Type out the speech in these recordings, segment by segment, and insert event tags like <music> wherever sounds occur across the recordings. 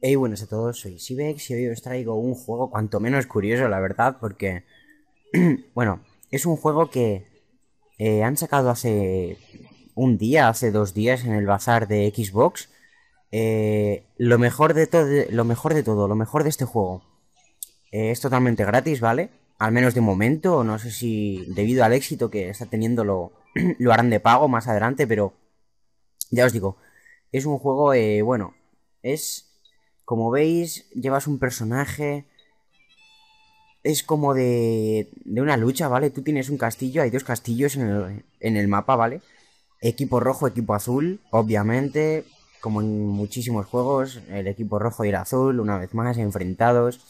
Hey, buenas a todos, soy Sibex y hoy os traigo un juego cuanto menos curioso, la verdad, porque, <clears throat> bueno, es un juego que eh, han sacado hace un día, hace dos días en el bazar de Xbox. Eh, lo, mejor de todo, lo mejor de todo, lo mejor de este juego. Eh, es totalmente gratis, ¿vale? Al menos de momento, no sé si debido al éxito que está teniendo lo, <clears throat> lo harán de pago más adelante, pero ya os digo, es un juego, bueno, es como veis, llevas un personaje. Es como de, una lucha, ¿vale? Tú tienes un castillo, hay dos castillos en el, mapa, ¿vale? Equipo rojo, equipo azul, obviamente. Como en muchísimos juegos, el equipo rojo y el azul, una vez más, enfrentados.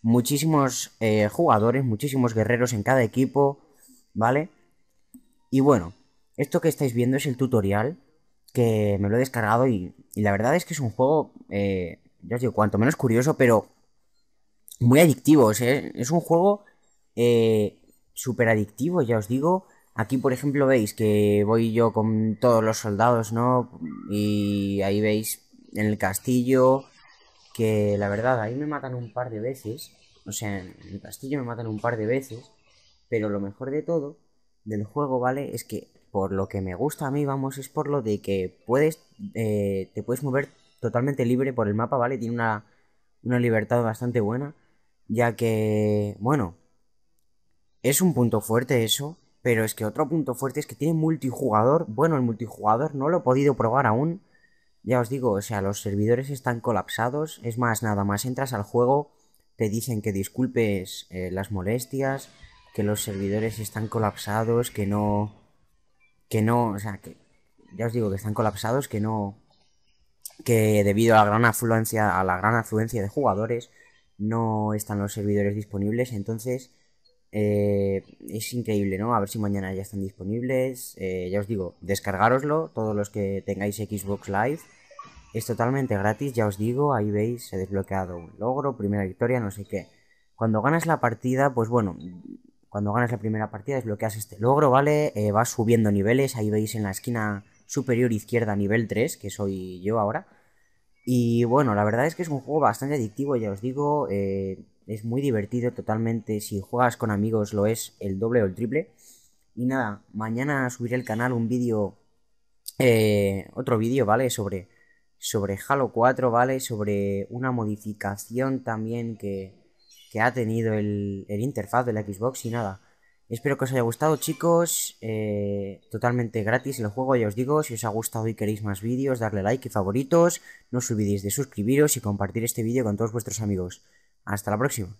Muchísimos eh, jugadores, muchísimos guerreros en cada equipo, ¿vale? Y bueno, esto que estáis viendo es el tutorial que me lo he descargado y, la verdad es que es un juego eh, ya os digo, cuanto menos curioso, pero muy adictivo. Es un juego eh, súper adictivo, ya os digo. Aquí, por ejemplo, veis que voy yo con todos los soldados, ¿no? Y ahí veis en el castillo que la verdad ahí me matan un par de veces. O sea, en el castillo me matan un par de veces. Pero lo mejor de todo del juego, ¿vale? Es que por lo que me gusta a mí, vamos, es por lo de que puedes, eh, te puedes mover totalmente libre por el mapa, ¿vale? Tiene una, libertad bastante buena, ya que, bueno, es un punto fuerte eso, pero es que otro punto fuerte es que tiene multijugador. Bueno, el multijugador no lo he podido probar aún. Ya os digo, o sea, los servidores están colapsados. Es más, nada más entras al juego, te dicen que disculpes eh, las molestias, que los servidores están colapsados, que no... Que no, o sea, que... Ya os digo que están colapsados, que no que debido a la gran afluencia, a la gran afluencia de jugadores, no están los servidores disponibles. Entonces, eh, es increíble, ¿no? A ver si mañana ya están disponibles. Eh, ya os digo, descargaroslo, todos los que tengáis Xbox Live. Es totalmente gratis, ya os digo, ahí veis, se desbloqueado un logro, primera victoria, no sé qué. Cuando ganas la partida, pues bueno, cuando ganas la primera partida desbloqueas este logro, ¿vale? Eh, vas subiendo niveles, ahí veis en la esquina superior izquierda nivel 3, que soy yo ahora. Y bueno, la verdad es que es un juego bastante adictivo, ya os digo, eh, es muy divertido totalmente, si juegas con amigos lo es el doble o el triple. Y nada, mañana subiré al canal un vídeo, eh, otro vídeo, ¿vale? Sobre, sobre Halo 4, ¿vale? Sobre una modificación también que, ha tenido el, el interfaz de la Xbox y nada. Espero que os haya gustado chicos, eh, totalmente gratis el juego, ya os digo, si os ha gustado y queréis más vídeos, darle like y favoritos, no os olvidéis de suscribiros y compartir este vídeo con todos vuestros amigos. Hasta la próxima.